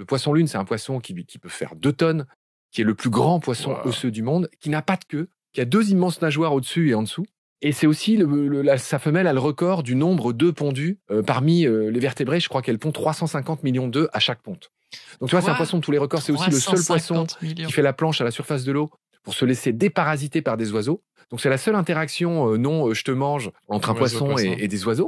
Le poisson lune, c'est un poisson qui, peut faire deux tonnes, qui est le plus grand poisson osseux du monde, qui n'a pas de queue, qui a deux immenses nageoires au-dessus et en dessous. Et c'est aussi, sa femelle a le record du nombre d'œufs pondus euh, parmi euh, les vertébrés. Je crois qu'elle pond 350 millions d'œufs à chaque ponte. Donc tu vois, c'est un poisson de tous les records. C'est aussi le seul poisson qui fait la planche à la surface de l'eau pour se laisser déparasiter par des oiseaux. Donc c'est la seule interaction euh, non je te mange entre un poisson, et des oiseaux.